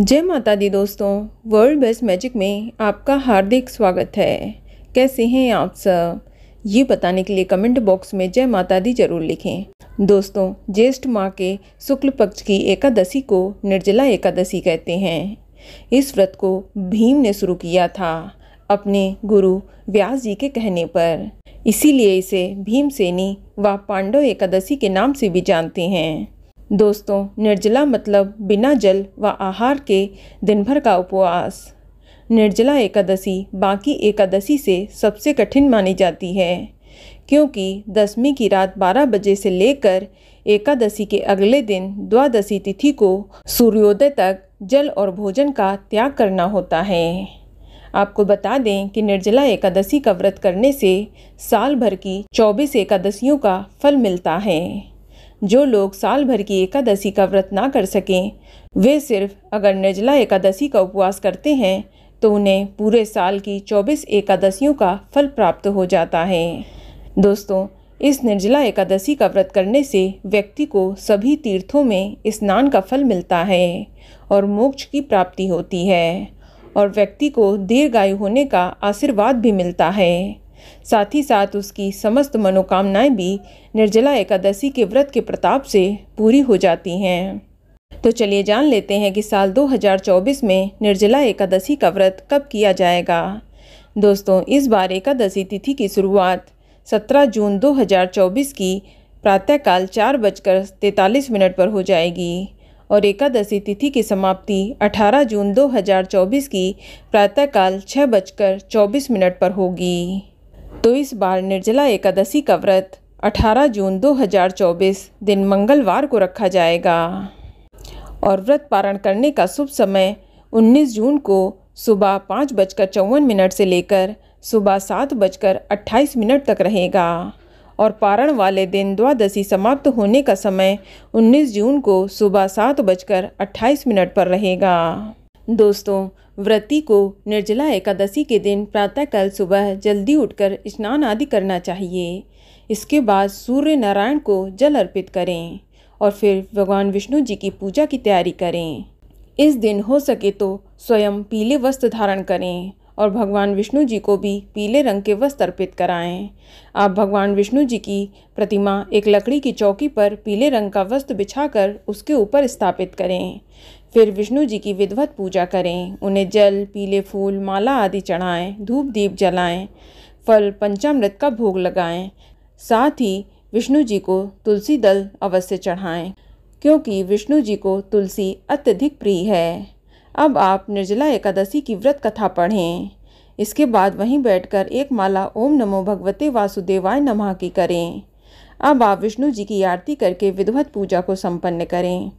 जय माता दी दोस्तों वर्ल्ड बेस्ट मैजिक में आपका हार्दिक स्वागत है कैसे हैं आप सब ये बताने के लिए कमेंट बॉक्स में जय माता दी जरूर लिखें दोस्तों ज्येष्ठ माह के शुक्ल पक्ष की एकादशी को निर्जला एकादशी कहते हैं इस व्रत को भीम ने शुरू किया था अपने गुरु व्यास जी के कहने पर इसीलिए इसे भीमसेनी व पांडव एकादशी के नाम से भी जानते हैं दोस्तों निर्जला मतलब बिना जल व आहार के दिन भर का उपवास निर्जला एकादशी बाकी एकादशी से सबसे कठिन मानी जाती है क्योंकि दसवीं की रात 12 बजे से लेकर एकादशी के अगले दिन द्वादशी तिथि को सूर्योदय तक जल और भोजन का त्याग करना होता है आपको बता दें कि निर्जला एकादशी का व्रत करने से साल भर की 24 एकादशियों का फल मिलता है जो लोग साल भर की एकादशी का व्रत ना कर सकें वे सिर्फ अगर निर्जला एकादशी का उपवास करते हैं तो उन्हें पूरे साल की 24 एकादशियों का फल प्राप्त हो जाता है दोस्तों इस निर्जला एकादशी का व्रत करने से व्यक्ति को सभी तीर्थों में स्नान का फल मिलता है और मोक्ष की प्राप्ति होती है और व्यक्ति को दीर्घायु होने का आशीर्वाद भी मिलता है साथ ही साथ उसकी समस्त मनोकामनाएं भी निर्जला एकादशी के व्रत के प्रताप से पूरी हो जाती हैं तो चलिए जान लेते हैं कि साल 2024 में निर्जला एकादशी का व्रत कब किया जाएगा दोस्तों इस बार एकादशी तिथि की शुरुआत 17 जून 2024 की प्रातःकाल चार बजकर तैंतालीस मिनट पर हो जाएगी और एकादशी तिथि की समाप्ति 18 जून 2024 की प्रातःकाल छः बजकर चौबीस मिनट पर होगी तो इस बार निर्जला एकादशी का व्रत 18 जून 2024 दिन मंगलवार को रखा जाएगा और व्रत पारण करने का शुभ समय 19 जून को सुबह पाँच बजकर चौवन मिनट से लेकर सुबह सात बजकर अट्ठाईस मिनट तक रहेगा और पारण वाले दिन द्वादशी समाप्त होने का समय 19 जून को सुबह सात बजकर अट्ठाईस मिनट पर रहेगा दोस्तों व्रती को निर्जला एकादशी के दिन प्रातःकाल सुबह जल्दी उठकर स्नान आदि करना चाहिए इसके बाद सूर्य नारायण को जल अर्पित करें और फिर भगवान विष्णु जी की पूजा की तैयारी करें इस दिन हो सके तो स्वयं पीले वस्त्र धारण करें और भगवान विष्णु जी को भी पीले रंग के वस्त्र अर्पित कराएं आप भगवान विष्णु जी की प्रतिमा एक लकड़ी की चौकी पर पीले रंग का वस्त्र बिछाकर उसके ऊपर स्थापित करें फिर विष्णु जी की विधवत पूजा करें उन्हें जल पीले फूल माला आदि चढ़ाएं धूप दीप जलाएं फल पंचामृत का भोग लगाएं साथ ही विष्णु जी को तुलसी दल अवश्य चढ़ाएं क्योंकि विष्णु जी को तुलसी अत्यधिक प्रिय है अब आप निर्जला एकादशी की व्रत कथा पढ़ें इसके बाद वहीं बैठकर एक माला ओम नमो भगवते वासुदेवाय नमा की करें अब आप विष्णु जी की आरती करके विधवत पूजा को संपन्न करें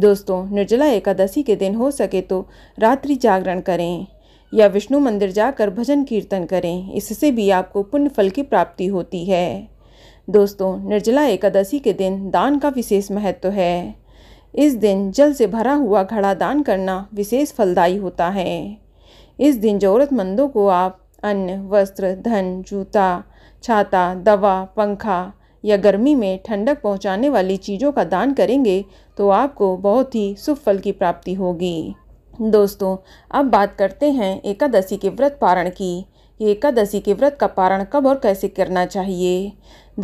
दोस्तों निर्जला एकादशी के दिन हो सके तो रात्रि जागरण करें या विष्णु मंदिर जाकर भजन कीर्तन करें इससे भी आपको पुण्य फल की प्राप्ति होती है दोस्तों निर्जला एकादशी के दिन दान का विशेष महत्व है इस दिन जल से भरा हुआ घड़ा दान करना विशेष फलदायी होता है इस दिन ज़रूरतमंदों को आप अन्न वस्त्र धन जूता छाता दवा पंखा या गर्मी में ठंडक पहुंचाने वाली चीज़ों का दान करेंगे तो आपको बहुत ही सुफल की प्राप्ति होगी दोस्तों अब बात करते हैं एकादशी के व्रत पारण की एकादशी के व्रत का पारण कब और कैसे करना चाहिए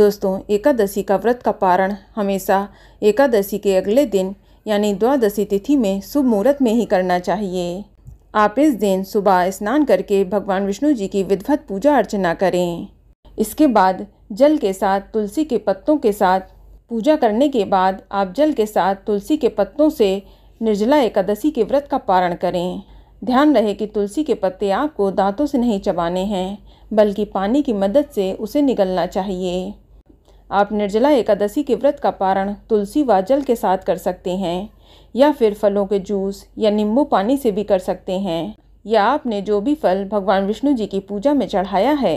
दोस्तों एकादशी का व्रत का पारण हमेशा एकादशी के अगले दिन यानी द्वादशी तिथि में शुभ मुहूर्त में ही करना चाहिए आप इस दिन सुबह स्नान करके भगवान विष्णु जी की विधवत पूजा अर्चना करें इसके बाद जल के साथ तुलसी के पत्तों के साथ पूजा करने के बाद आप जल के साथ तुलसी के पत्तों से निर्जला एकादशी के व्रत का पारण करें ध्यान रहे कि तुलसी के पत्ते आपको दांतों से नहीं चबाने हैं बल्कि पानी की मदद से उसे निगलना चाहिए आप निर्जला एकादशी के व्रत का पारण तुलसी व जल के साथ कर सकते हैं या फिर फलों के जूस या नींबू पानी से भी कर सकते हैं या आपने जो भी फल भगवान विष्णु जी की पूजा में चढ़ाया है